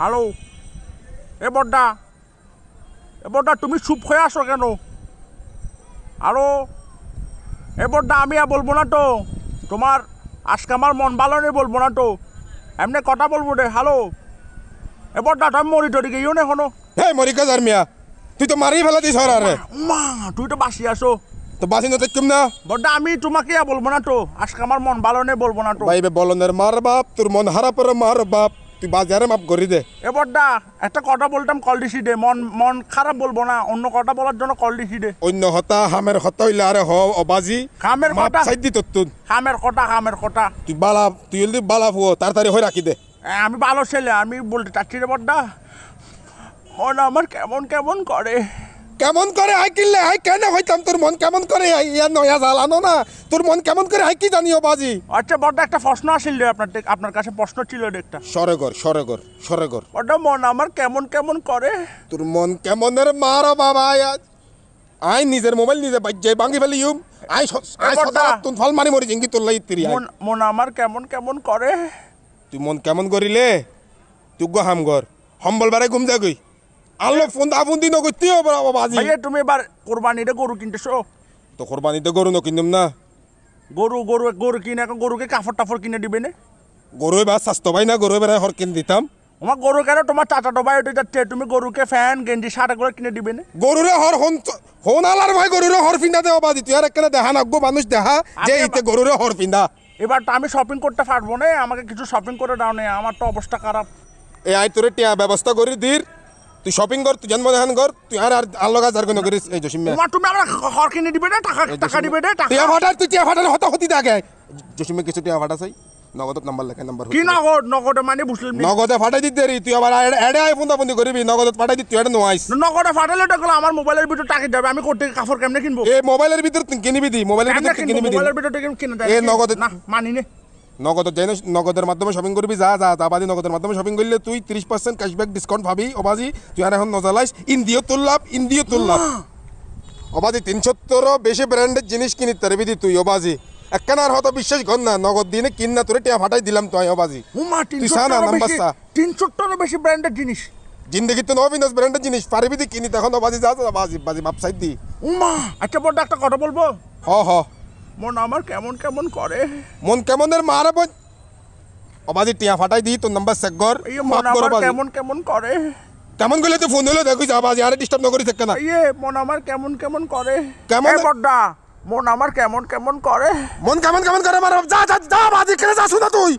hello এ বড্ডা এ বড্ডা তুমি চুপ হয়ে আসো কেন আরও এ বড্ডা আমি আর বলবো না তো তোমার আজকে আমার মন ভালো নেই বলবো না তো এমনি কথা বলবো রে হ্যালো এ বড্ডা আমি মরি টরি গিয়েও নে হনো হে মরি কাজার মিয়া তুই তো মারি ফেলা দিস আরে মা তুই তো বাসি আসো তো বাসি না দেখুম না বড্ডা আমি তোমাকে বলবো না তো আজকে আমার মন ভালো নেই বলবো না তো ভাই বলনের মার বাপ তোর মন হারাপের মার বাপ তুই বাজারে মাপ করি দে এ বড্ডা একটা কথা বলতাম কল দিছি দে মন মন খারাপ বলবো না অন্য কথা বলার জন্য কল দিছি দে অন্য হতা হামের হতা হইলে আরে হ অবাজি হামের কথা সাইড দিত তুই হামের কথা হামের কথা তুই বালা তুই যদি বালা ফুয়ো তাড়াতাড়ি হই রাখি দে আমি ভালো ছেলে আমি বলতে চাচ্ছি রে বড্ডা মন আমার কেমন কেমন করে কেমন করে আই কিনলে আই কেন হইতাম তোর মন কেমন করে ইয়া নয়া জাল আনো না তোর মন কেমন করে আই কি জানিও বাজি আচ্ছা বড় একটা প্রশ্ন আসিল আপনার আপনার কাছে প্রশ্ন ছিল একটা সরেগর সরেগর সরেগর বড় মন আমার কেমন কেমন করে তোর মন কেমন মার বাবা আজ আই নিজের মোবাইল নিজে বাজ্যাই ভাঙি ফেলি ইউম আই আই সদা তুন ফল মারি মরি জিঙ্গি তোর তিরি মন মন আমার কেমন কেমন করে তুই মন কেমন করিলে তুগ গো হামগর হম্বল ঘুম যা গই আল্লাহ ফোন আফুন্দি ন করতে হবে বাজি ভাইয়া তুমি এবার কোরবানিটা গরু কিনতেছো তো কোরবানিতে গরু ন কিনতাম না গরু গরু গরু কিনে এখন গরুকে কাপড় টাফড় কিনে দিবে নে গরু এবার স্বাস্থ্য ভাই না গরু এবার হর কিনে দিতাম আমার গরু কেন তোমার টাটা ডবাই উঠে যাচ্ছে তুমি গরুকে ফ্যান গেঞ্জি শার্ট করে কিনে দিবে না গরুরে হর হন হন আলার ভাই গরুরে হর ফিন্দা দেওয়া বাজি তুই আর একখানে দেখা নাগ্য মানুষ দেখা যে ইতে গরুরে হর ফিন্দা এবার তো আমি শপিং করতে পারবো না আমাকে কিছু শপিং করে দাও না আমার তো অবস্থা খারাপ এই আই তোরে টিয়া ব্যবস্থা করে দির তুই শপিং কর তুই জন্মদান কর তুই আর আর আল্লাহ কাজ আর কোনো করিস এই জসিম মিয়া তুমি আমার ঘর কিনে দিবে না টাকা টাকা দিবে না টাকা টিয়া ফাটার তুই টিয়া ফাটার হতি থাকে জসিম কিছু টিয়া ফাটা চাই নগদ নাম্বার লেখা নাম্বার কি নগদ নগদে মানে বুঝলাম নগদে ফাটাই দিতে রে তুই আবার এডে আই ফোন দাবন্দি করবি নগদে ফাটাই দিতে তুই এটা নোয়াইস নগদে ফাটালে টাকা আমার মোবাইলের ভিতর টাকা যাবে আমি কোটি কাপড় কেমনে কিনবো এই মোবাইলের ভিতর কিনবি দি মোবাইলের ভিতর কিনবি দি মোবাইলের ভিতর কিনবি এ নগদে না মানি না নগদ যাই নগদের মাধ্যমে শপিং করবি যা যা যা বাজি নগদের মাধ্যমে শপিং করলে তুই ত্রিশ পার্সেন্ট ক্যাশব্যাক ডিসকাউন্ট পাবি অবাজি তুই আর এখন নজালাইস ইন্দিও তোর লাভ ইন্দিও তোর লাভ অবাজি তিনশোত্তরও বেশি ব্র্যান্ডের জিনিস কিনিত পারবি তুই অবাজি একখান আর হয়তো বিশ্বাস কর না নগদ দিনে কিন না তোরে টিয়া ফাটাই দিলাম তো অবাজি তুই সানা নাম্বাসা তিনশোট্টরও বেশি ব্র্যান্ডের জিনিস জিন্দগি তো নবিনাস ব্র্যান্ডের জিনিস কিনি তখন অবাজি যা বাজি বাজি দি উমা আচ্ছা বড় একটা কথা বলবো হ হ মন আমার কেমন কেমন করে মন কেমনের মারা বই অবাদি টিয়া ফাটাই দি তো নাম্বার চেক কর মন আমার কেমন কেমন করে কেমন গলে তো ফোন হলো দেখো যা বাজ আরে ডিস্টার্ব না থাকে না ইয়ে মন আমার কেমন কেমন করে কেমন বড়দা মন আমার কেমন কেমন করে মন কেমন কেমন করে মারা যা যা যা বাজি খেলে যা শুনা তুই